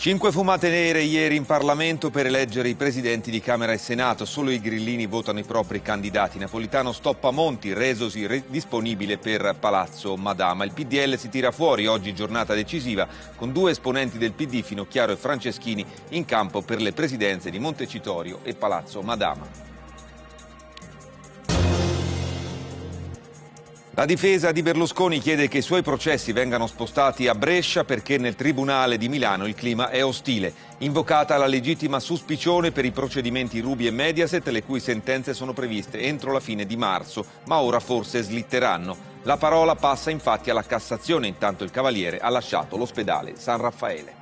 Cinque fumate nere ieri in Parlamento per eleggere i presidenti di Camera e Senato. Solo i grillini votano i propri candidati. Napolitano stoppa Monti, resosi re disponibile per Palazzo Madama. Il PDL si tira fuori, oggi giornata decisiva, con due esponenti del PD, Finocchiaro e Franceschini, in campo per le presidenze di Montecitorio e Palazzo Madama. La difesa di Berlusconi chiede che i suoi processi vengano spostati a Brescia perché nel Tribunale di Milano il clima è ostile. Invocata la legittima suspicione per i procedimenti Rubi e Mediaset, le cui sentenze sono previste entro la fine di marzo, ma ora forse slitteranno. La parola passa infatti alla Cassazione, intanto il Cavaliere ha lasciato l'ospedale San Raffaele.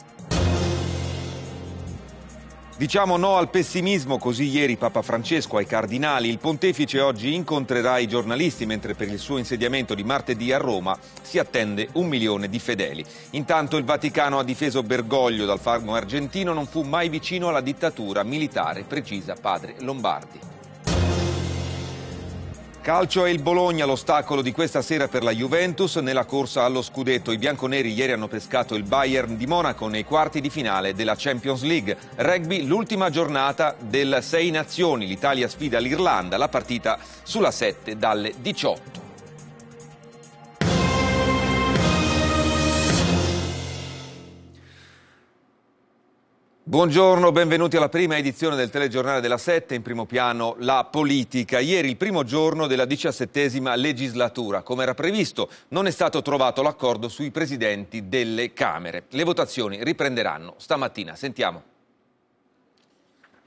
Diciamo no al pessimismo, così ieri Papa Francesco ai cardinali. Il pontefice oggi incontrerà i giornalisti, mentre per il suo insediamento di martedì a Roma si attende un milione di fedeli. Intanto il Vaticano ha difeso Bergoglio dal farmo argentino, non fu mai vicino alla dittatura militare, precisa padre Lombardi. Calcio e il Bologna l'ostacolo di questa sera per la Juventus nella corsa allo scudetto. I bianconeri ieri hanno pescato il Bayern di Monaco nei quarti di finale della Champions League. Rugby l'ultima giornata del Sei Nazioni. L'Italia sfida l'Irlanda, la partita sulla 7 dalle 18. Buongiorno, benvenuti alla prima edizione del telegiornale della Sette, in primo piano la politica. Ieri il primo giorno della diciassettesima legislatura, come era previsto, non è stato trovato l'accordo sui presidenti delle Camere. Le votazioni riprenderanno stamattina, sentiamo.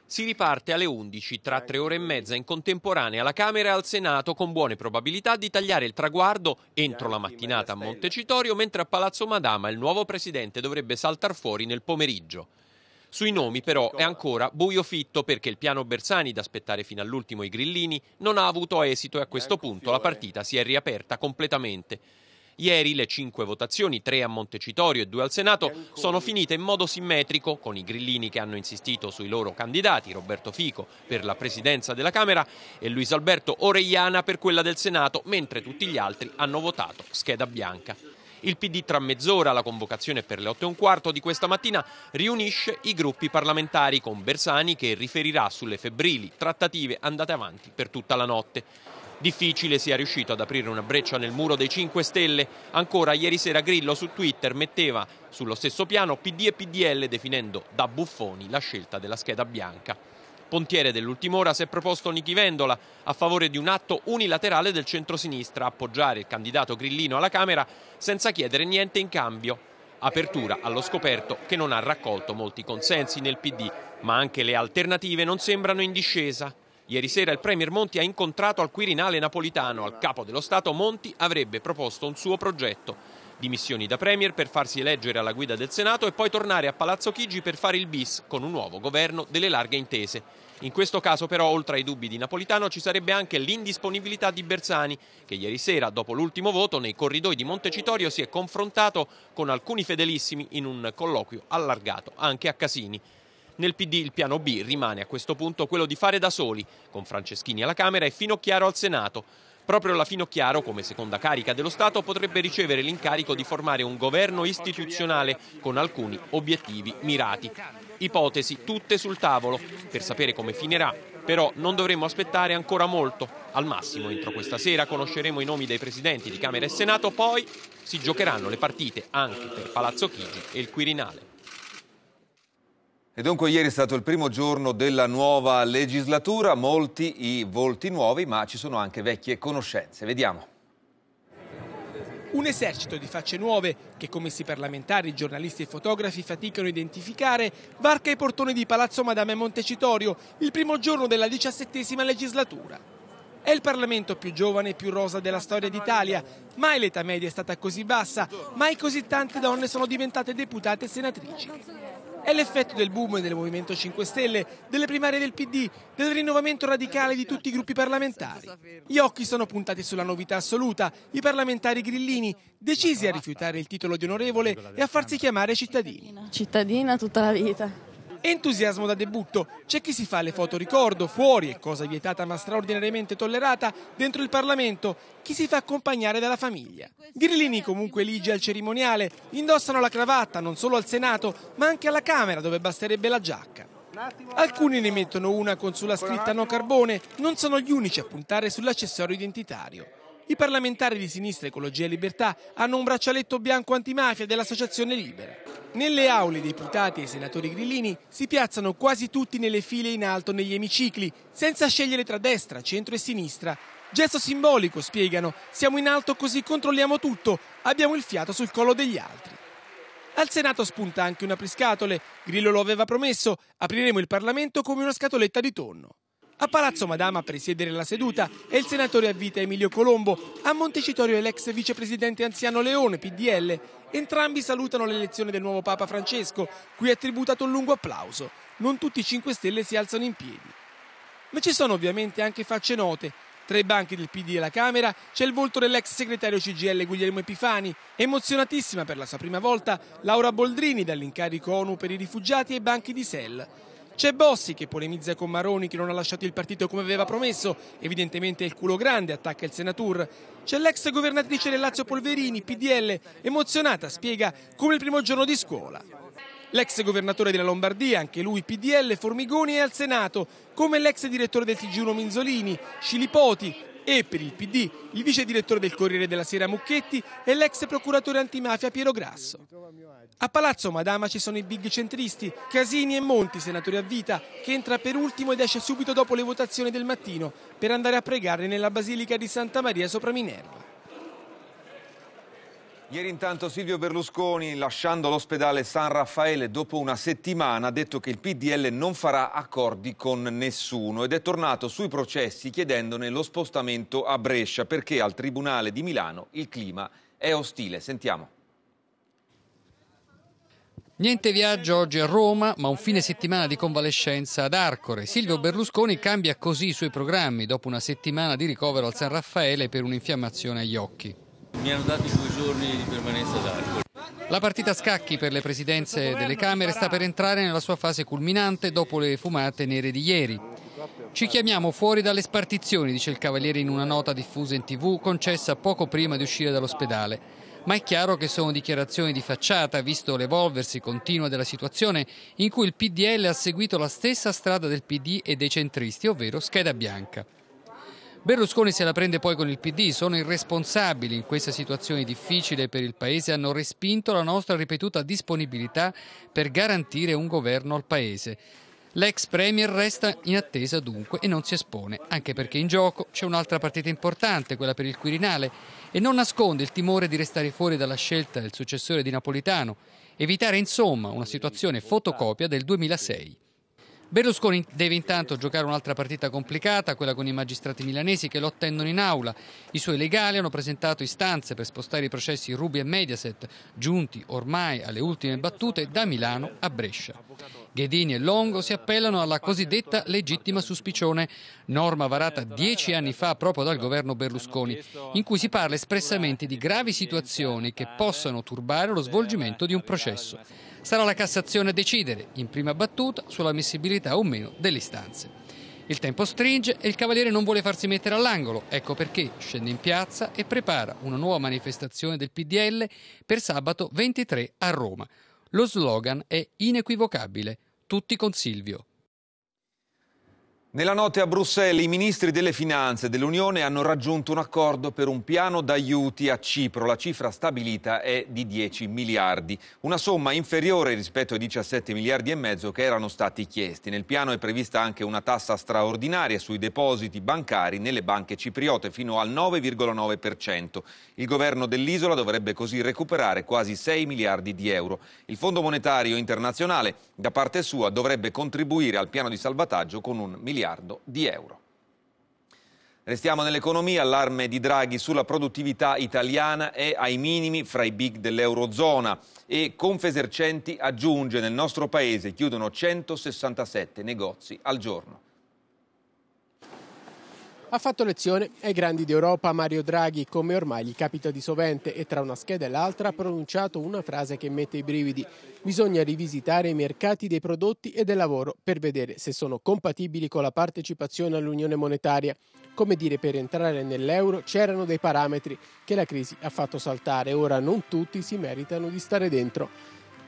Si riparte alle 11, tra tre ore e mezza in contemporanea alla Camera e al Senato, con buone probabilità di tagliare il traguardo entro la mattinata a Montecitorio, mentre a Palazzo Madama il nuovo presidente dovrebbe saltar fuori nel pomeriggio. Sui nomi però è ecco. ancora buio fitto perché il piano Bersani da aspettare fino all'ultimo i grillini non ha avuto esito e a questo ecco, punto la partita si è riaperta completamente. Ieri le cinque votazioni, tre a Montecitorio e due al Senato, sono finite in modo simmetrico, con i grillini che hanno insistito sui loro candidati, Roberto Fico per la presidenza della Camera e Luis Alberto Orellana per quella del Senato, mentre tutti gli altri hanno votato scheda bianca. Il PD tra mezz'ora, la convocazione per le 8 e un quarto di questa mattina, riunisce i gruppi parlamentari con Bersani che riferirà sulle febbrili trattative andate avanti per tutta la notte. Difficile sia riuscito ad aprire una breccia nel muro dei 5 Stelle. Ancora ieri sera Grillo su Twitter metteva sullo stesso piano PD e PDL definendo da buffoni la scelta della scheda bianca. Pontiere dell'ultima ora si è proposto Nichi Vendola a favore di un atto unilaterale del centrosinistra, appoggiare il candidato Grillino alla Camera senza chiedere niente in cambio. Apertura allo scoperto che non ha raccolto molti consensi nel PD, ma anche le alternative non sembrano in discesa. Ieri sera il Premier Monti ha incontrato al Quirinale napolitano. Al capo dello Stato Monti avrebbe proposto un suo progetto. Dimissioni da Premier per farsi eleggere alla guida del Senato e poi tornare a Palazzo Chigi per fare il bis con un nuovo governo delle larghe intese. In questo caso però, oltre ai dubbi di Napolitano, ci sarebbe anche l'indisponibilità di Bersani, che ieri sera, dopo l'ultimo voto, nei corridoi di Montecitorio si è confrontato con alcuni fedelissimi in un colloquio allargato anche a Casini. Nel PD il piano B rimane a questo punto quello di fare da soli, con Franceschini alla Camera e Finocchiaro al Senato. Proprio la Finocchiaro, come seconda carica dello Stato, potrebbe ricevere l'incarico di formare un governo istituzionale con alcuni obiettivi mirati. Ipotesi tutte sul tavolo per sapere come finirà. Però non dovremmo aspettare ancora molto. Al massimo, entro questa sera conosceremo i nomi dei presidenti di Camera e Senato, poi si giocheranno le partite anche per Palazzo Chigi e il Quirinale. E dunque ieri è stato il primo giorno della nuova legislatura, molti i volti nuovi, ma ci sono anche vecchie conoscenze. Vediamo. Un esercito di facce nuove che commessi parlamentari, giornalisti e fotografi faticano a identificare varca i portoni di Palazzo Madame Montecitorio il primo giorno della diciassettesima legislatura. È il Parlamento più giovane e più rosa della storia d'Italia. Mai l'età media è stata così bassa, mai così tante donne sono diventate deputate e senatrici. È l'effetto del boom del Movimento 5 Stelle, delle primarie del PD, del rinnovamento radicale di tutti i gruppi parlamentari. Gli occhi sono puntati sulla novità assoluta, i parlamentari grillini, decisi a rifiutare il titolo di onorevole e a farsi chiamare cittadini. Cittadina tutta la vita. Entusiasmo da debutto. C'è chi si fa le foto ricordo fuori, e cosa vietata ma straordinariamente tollerata, dentro il Parlamento, chi si fa accompagnare dalla famiglia. Grillini comunque ligi al cerimoniale, indossano la cravatta non solo al Senato, ma anche alla Camera dove basterebbe la giacca. Alcuni ne mettono una con sulla scritta no carbone, non sono gli unici a puntare sull'accessorio identitario. I parlamentari di Sinistra Ecologia e Libertà hanno un braccialetto bianco antimafia dell'Associazione Libera. Nelle aule dei deputati e senatori grillini si piazzano quasi tutti nelle file in alto negli emicicli, senza scegliere tra destra, centro e sinistra. Gesto simbolico, spiegano, siamo in alto così controlliamo tutto, abbiamo il fiato sul collo degli altri. Al Senato spunta anche una apriscatole. Grillo lo aveva promesso, apriremo il Parlamento come una scatoletta di tonno. A Palazzo Madama a presiedere la seduta è il senatore a vita Emilio Colombo, a Montecitorio è l'ex vicepresidente anziano Leone, PDL. Entrambi salutano l'elezione del nuovo Papa Francesco, cui è tributato un lungo applauso. Non tutti i 5 Stelle si alzano in piedi. Ma ci sono ovviamente anche facce note. Tra i banchi del PD e la Camera c'è il volto dell'ex segretario CGL Guglielmo Epifani, emozionatissima per la sua prima volta Laura Boldrini dall'incarico ONU per i rifugiati ai banchi di Sell. C'è Bossi che polemizza con Maroni che non ha lasciato il partito come aveva promesso, evidentemente il culo grande, attacca il senatur. C'è l'ex governatrice del Lazio Polverini, PDL, emozionata, spiega come il primo giorno di scuola. L'ex governatore della Lombardia, anche lui PDL, Formigoni è al Senato, come l'ex direttore del TG1 Minzolini, Scilipoti, e per il PD il vice direttore del Corriere della Sera Mucchetti e l'ex procuratore antimafia Piero Grasso. A Palazzo Madama ci sono i big centristi, Casini e Monti, senatori a vita, che entra per ultimo ed esce subito dopo le votazioni del mattino per andare a pregare nella Basilica di Santa Maria sopra Minerva. Ieri intanto Silvio Berlusconi, lasciando l'ospedale San Raffaele dopo una settimana, ha detto che il PDL non farà accordi con nessuno ed è tornato sui processi chiedendone lo spostamento a Brescia perché al Tribunale di Milano il clima è ostile. Sentiamo. Niente viaggio oggi a Roma, ma un fine settimana di convalescenza ad Arcore. Silvio Berlusconi cambia così i suoi programmi dopo una settimana di ricovero al San Raffaele per un'infiammazione agli occhi. Mi hanno dato due giorni di permanenza d'alcol. La partita a scacchi per le presidenze delle Camere sta per entrare nella sua fase culminante dopo le fumate nere di ieri. Ci chiamiamo fuori dalle spartizioni, dice il Cavaliere in una nota diffusa in tv concessa poco prima di uscire dall'ospedale. Ma è chiaro che sono dichiarazioni di facciata, visto l'evolversi continua della situazione in cui il PDL ha seguito la stessa strada del PD e dei centristi, ovvero scheda bianca. Berlusconi se la prende poi con il PD, sono irresponsabili in questa situazione difficile per il Paese, hanno respinto la nostra ripetuta disponibilità per garantire un governo al Paese. L'ex Premier resta in attesa dunque e non si espone, anche perché in gioco c'è un'altra partita importante, quella per il Quirinale, e non nasconde il timore di restare fuori dalla scelta del successore di Napolitano, evitare insomma una situazione fotocopia del 2006. Berlusconi deve intanto giocare un'altra partita complicata, quella con i magistrati milanesi che lo attendono in aula. I suoi legali hanno presentato istanze per spostare i processi Rubi e Mediaset, giunti ormai alle ultime battute da Milano a Brescia. Ghedini e Longo si appellano alla cosiddetta legittima suspicione, norma varata dieci anni fa proprio dal governo Berlusconi, in cui si parla espressamente di gravi situazioni che possano turbare lo svolgimento di un processo. Sarà la Cassazione a decidere, in prima battuta, sull'ammissibilità o meno delle istanze. Il tempo stringe e il Cavaliere non vuole farsi mettere all'angolo, ecco perché scende in piazza e prepara una nuova manifestazione del PDL per sabato 23 a Roma. Lo slogan è inequivocabile, tutti con Silvio. Nella notte a Bruxelles i ministri delle finanze dell'Unione hanno raggiunto un accordo per un piano d'aiuti a Cipro. La cifra stabilita è di 10 miliardi, una somma inferiore rispetto ai 17 miliardi e mezzo che erano stati chiesti. Nel piano è prevista anche una tassa straordinaria sui depositi bancari nelle banche cipriote fino al 9,9%. Il governo dell'isola dovrebbe così recuperare quasi 6 miliardi di euro. Il Fondo Monetario Internazionale da parte sua dovrebbe contribuire al piano di salvataggio con un miliardo miliardo di euro. Restiamo nell'economia, allarme di Draghi sulla produttività italiana è ai minimi fra i big dell'Eurozona e Confesercenti aggiunge nel nostro paese chiudono 167 negozi al giorno. Ha fatto lezione ai grandi d'Europa Mario Draghi, come ormai gli capita di sovente, e tra una scheda e l'altra ha pronunciato una frase che mette i brividi. Bisogna rivisitare i mercati dei prodotti e del lavoro per vedere se sono compatibili con la partecipazione all'Unione Monetaria. Come dire, per entrare nell'euro c'erano dei parametri che la crisi ha fatto saltare, ora non tutti si meritano di stare dentro.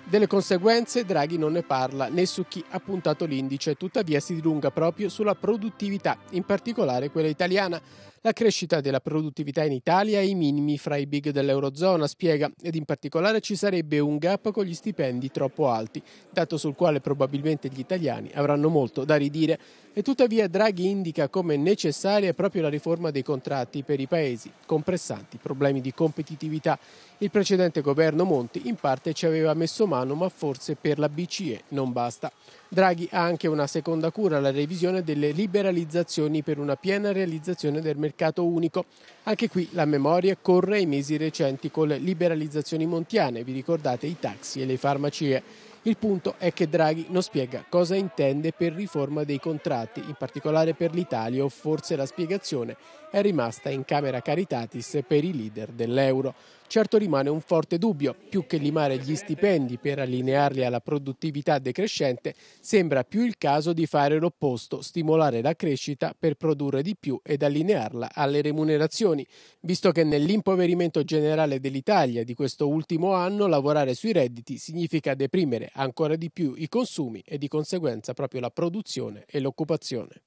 Delle conseguenze Draghi non ne parla né su chi ha puntato l'indice, tuttavia si dilunga proprio sulla produttività, in particolare quella italiana. La crescita della produttività in Italia è ai minimi fra i big dell'Eurozona, spiega, ed in particolare ci sarebbe un gap con gli stipendi troppo alti, dato sul quale probabilmente gli italiani avranno molto da ridire. E tuttavia Draghi indica come necessaria proprio la riforma dei contratti per i paesi con pressanti problemi di competitività. Il precedente governo Monti in parte ci aveva messo mano, ma forse per la BCE non basta. Draghi ha anche una seconda cura, la revisione delle liberalizzazioni per una piena realizzazione del mercato unico. Anche qui la memoria corre ai mesi recenti con le liberalizzazioni montiane, vi ricordate i taxi e le farmacie. Il punto è che Draghi non spiega cosa intende per riforma dei contratti, in particolare per l'Italia o forse la spiegazione è rimasta in Camera Caritatis per i leader dell'euro. Certo rimane un forte dubbio, più che limare gli stipendi per allinearli alla produttività decrescente, sembra più il caso di fare l'opposto, stimolare la crescita per produrre di più ed allinearla alle remunerazioni, visto che nell'impoverimento generale dell'Italia di questo ultimo anno lavorare sui redditi significa deprimere ancora di più i consumi e di conseguenza proprio la produzione e l'occupazione.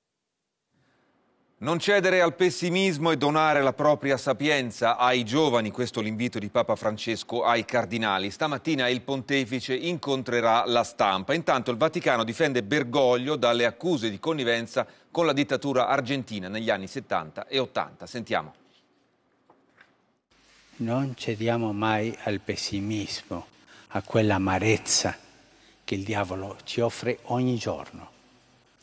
Non cedere al pessimismo e donare la propria sapienza ai giovani, questo l'invito di Papa Francesco ai cardinali. Stamattina il pontefice incontrerà la stampa. Intanto il Vaticano difende Bergoglio dalle accuse di connivenza con la dittatura argentina negli anni 70 e 80. Sentiamo. Non cediamo mai al pessimismo, a quell'amarezza che il diavolo ci offre ogni giorno.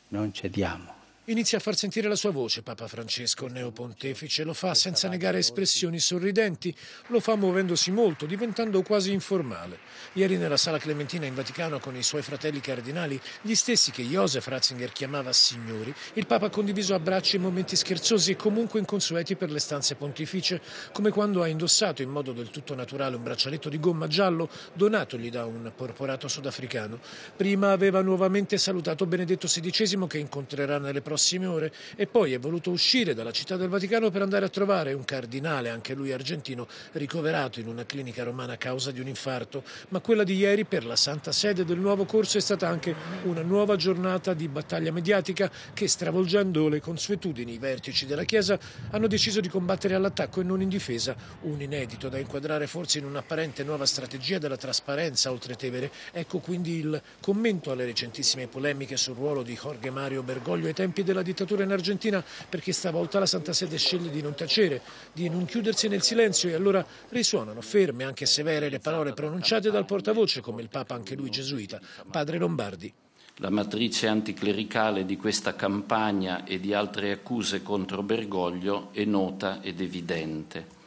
Non cediamo Inizia a far sentire la sua voce Papa Francesco, neopontefice, lo fa senza negare espressioni sorridenti, lo fa muovendosi molto, diventando quasi informale. Ieri nella sala Clementina in Vaticano con i suoi fratelli cardinali, gli stessi che Josef Ratzinger chiamava signori, il Papa ha condiviso abbracci e momenti scherzosi e comunque inconsueti per le stanze pontificie, come quando ha indossato in modo del tutto naturale un braccialetto di gomma giallo donatogli da un porporato sudafricano. Prima aveva nuovamente salutato Benedetto XVI che incontrerà nelle prossime prossime ore e poi è voluto uscire dalla città del Vaticano per andare a trovare un cardinale, anche lui argentino, ricoverato in una clinica romana a causa di un infarto, ma quella di ieri per la Santa Sede del nuovo corso è stata anche una nuova giornata di battaglia mediatica che stravolgendo le consuetudini i vertici della Chiesa hanno deciso di combattere all'attacco e non in difesa, un inedito da inquadrare forse in un'apparente nuova strategia della trasparenza oltre Tevere. Ecco quindi il commento alle recentissime polemiche sul ruolo di Jorge Mario Bergoglio ai tempi della dittatura in Argentina perché stavolta la Santa Sede sceglie di non tacere, di non chiudersi nel silenzio e allora risuonano ferme, anche severe, le parole pronunciate dal portavoce, come il Papa anche lui gesuita, padre Lombardi. La matrice anticlericale di questa campagna e di altre accuse contro Bergoglio è nota ed evidente.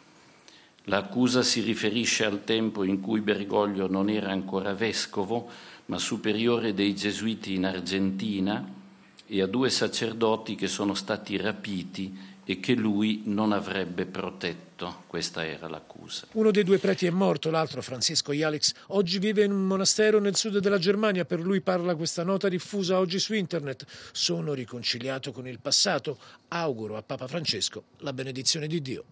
L'accusa si riferisce al tempo in cui Bergoglio non era ancora vescovo, ma superiore dei gesuiti in Argentina e a due sacerdoti che sono stati rapiti e che lui non avrebbe protetto. Questa era l'accusa. Uno dei due preti è morto, l'altro, Francesco Ialix, oggi vive in un monastero nel sud della Germania. Per lui parla questa nota diffusa oggi su internet. Sono riconciliato con il passato. Auguro a Papa Francesco la benedizione di Dio.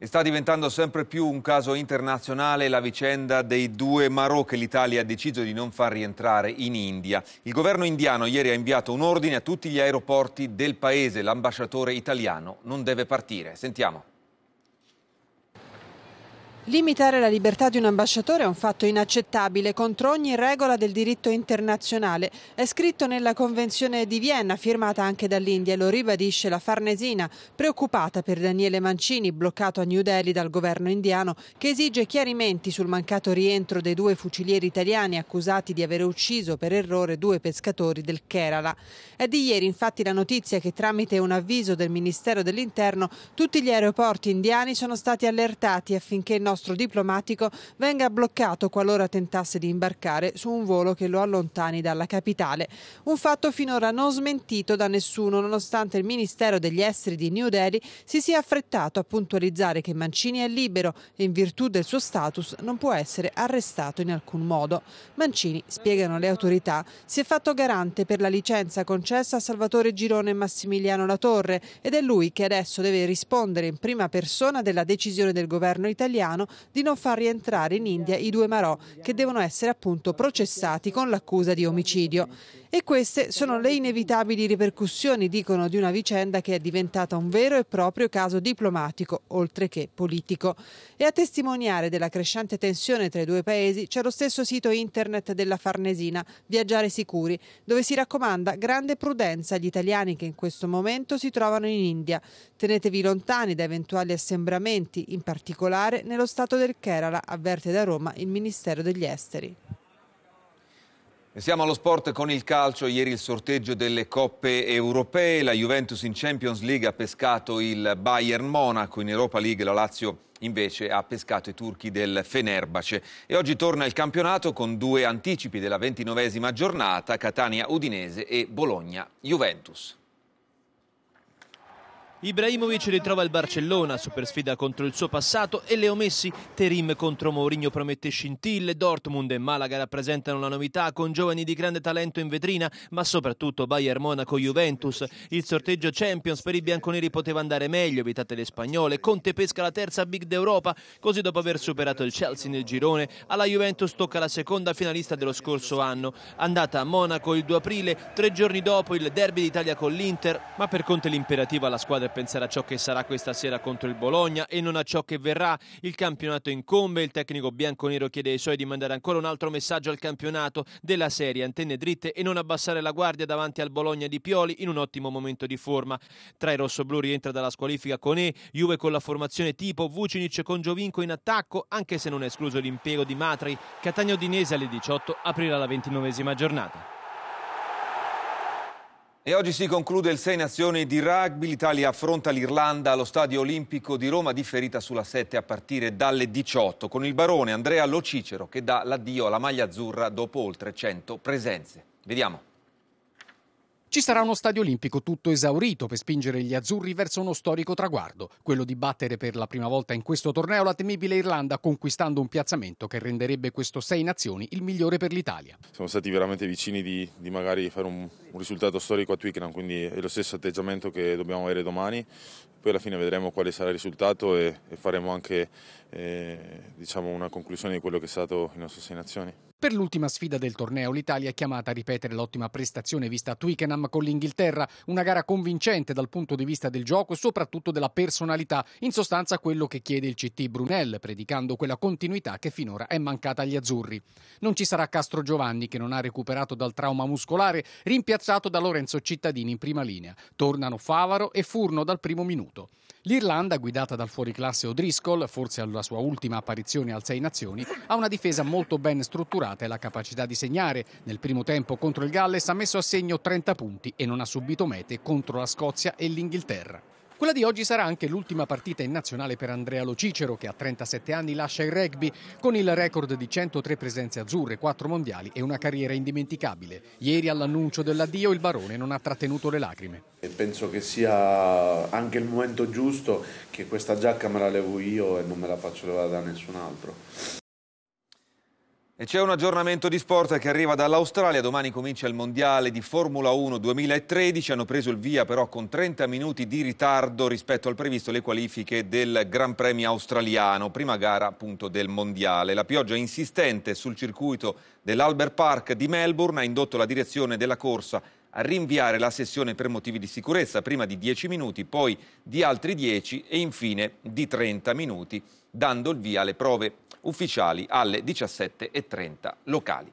E sta diventando sempre più un caso internazionale la vicenda dei due Marò che l'Italia ha deciso di non far rientrare in India. Il governo indiano ieri ha inviato un ordine a tutti gli aeroporti del paese. L'ambasciatore italiano non deve partire. Sentiamo. Limitare la libertà di un ambasciatore è un fatto inaccettabile contro ogni regola del diritto internazionale. È scritto nella Convenzione di Vienna, firmata anche dall'India, e lo ribadisce la Farnesina, preoccupata per Daniele Mancini, bloccato a New Delhi dal governo indiano, che esige chiarimenti sul mancato rientro dei due fucilieri italiani accusati di aver ucciso per errore due pescatori del Kerala. È di ieri infatti la notizia che tramite un avviso del Ministero dell'Interno tutti gli aeroporti indiani sono stati allertati affinché il nostro nostro diplomatico venga bloccato qualora tentasse di imbarcare su un volo che lo allontani dalla capitale. Un fatto finora non smentito da nessuno, nonostante il Ministero degli Esteri di New Delhi si sia affrettato a puntualizzare che Mancini è libero e in virtù del suo status non può essere arrestato in alcun modo. Mancini, spiegano le autorità, si è fatto garante per la licenza concessa a Salvatore Girone e Massimiliano Latorre ed è lui che adesso deve rispondere in prima persona della decisione del governo italiano di non far rientrare in India i due Marò che devono essere appunto processati con l'accusa di omicidio. E queste sono le inevitabili ripercussioni, dicono, di una vicenda che è diventata un vero e proprio caso diplomatico, oltre che politico. E a testimoniare della crescente tensione tra i due paesi c'è lo stesso sito internet della Farnesina, Viaggiare Sicuri, dove si raccomanda grande prudenza agli italiani che in questo momento si trovano in India. Tenetevi lontani da eventuali assembramenti, in particolare nello Stato del Kerala, avverte da Roma il Ministero degli Esteri. Siamo allo sport con il calcio, ieri il sorteggio delle coppe europee, la Juventus in Champions League ha pescato il Bayern Monaco, in Europa League la Lazio invece ha pescato i turchi del Fenerbace e oggi torna il campionato con due anticipi della ventinovesima giornata, Catania-Udinese e Bologna-Juventus. Ibrahimovic ritrova il Barcellona, super sfida contro il suo passato e Leo Messi, Terim contro Mourinho promette scintille, Dortmund e Malaga rappresentano la novità con giovani di grande talento in vetrina, ma soprattutto Bayern Monaco Juventus. Il sorteggio Champions per i bianconeri poteva andare meglio, evitate le spagnole, Conte pesca la terza Big d'Europa, così dopo aver superato il Chelsea nel girone, alla Juventus tocca la seconda finalista dello scorso anno, andata a Monaco il 2 aprile, tre giorni dopo il derby d'Italia con l'Inter, ma per Conte l'imperativo alla squadra per pensare a ciò che sarà questa sera contro il Bologna e non a ciò che verrà. Il campionato incombe, il tecnico bianconero chiede ai suoi di mandare ancora un altro messaggio al campionato della serie, antenne dritte e non abbassare la guardia davanti al Bologna di Pioli in un ottimo momento di forma. Tra i rossoblù rientra dalla squalifica con E, Juve con la formazione tipo, Vucinic con Giovinco in attacco, anche se non è escluso l'impiego di Matri. Catania Odinese alle 18 aprirà la ventinovesima giornata. E oggi si conclude il 6 Nazioni di rugby. L'Italia affronta l'Irlanda allo Stadio Olimpico di Roma, differita sulla 7 a partire dalle 18, con il barone Andrea Locicero che dà l'addio alla maglia azzurra dopo oltre 100 presenze. Vediamo. Ci sarà uno stadio olimpico tutto esaurito per spingere gli azzurri verso uno storico traguardo, quello di battere per la prima volta in questo torneo la temibile Irlanda conquistando un piazzamento che renderebbe questo sei nazioni il migliore per l'Italia. Siamo stati veramente vicini di, di magari fare un, un, risultato storico a Twickenham, quindi è lo stesso atteggiamento che dobbiamo avere domani, poi alla fine vedremo quale sarà il risultato e, e faremo anche eh, diciamo una conclusione di quello che è stato il nostro sei nazioni. Per l'ultima sfida del torneo l'Italia è chiamata a ripetere l'ottima prestazione vista a Twickenham con l'Inghilterra, una gara convincente dal punto di vista del gioco e soprattutto della personalità, in sostanza quello che chiede il CT Brunel, predicando quella continuità che finora è mancata agli azzurri. Non ci sarà Castro Giovanni che non ha recuperato dal trauma muscolare, rimpiazzato da Lorenzo Cittadini in prima linea. Tornano Favaro e Furno dal primo minuto. L'Irlanda, guidata dal fuoriclasse O'Driscoll, forse alla sua ultima apparizione al Sei Nazioni, ha una difesa molto ben strutturata e la capacità di segnare. Nel primo tempo contro il Galles ha messo a segno 30 punti e non ha subito mete contro la Scozia e l'Inghilterra. Quella di oggi sarà anche l'ultima partita in nazionale per Andrea Lo Cicero che a 37 anni lascia il rugby con il record di 103 presenze azzurre, 4 mondiali e una carriera indimenticabile. Ieri all'annuncio dell'addio il barone non ha trattenuto le lacrime. E penso che sia anche il momento giusto che questa giacca me la levo io e non me la faccio levare da nessun altro. E c'è un aggiornamento di sport che arriva dall'Australia, domani comincia il mondiale di Formula 1 2013, hanno preso il via però con 30 minuti di ritardo rispetto al previsto le qualifiche del Gran Premio australiano, prima gara appunto del mondiale. La pioggia insistente sul circuito dell'Albert Park di Melbourne ha indotto la direzione della corsa a rinviare la sessione per motivi di sicurezza, prima di 10 minuti, poi di altri 10 e infine di 30 minuti, dando il via alle prove ufficiali alle 17.30 locali.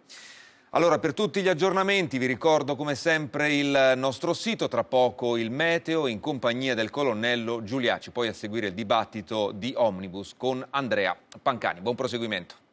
Allora, per tutti gli aggiornamenti vi ricordo come sempre il nostro sito, tra poco il meteo in compagnia del colonnello Giuliaci, poi a seguire il dibattito di Omnibus con Andrea Pancani. Buon proseguimento.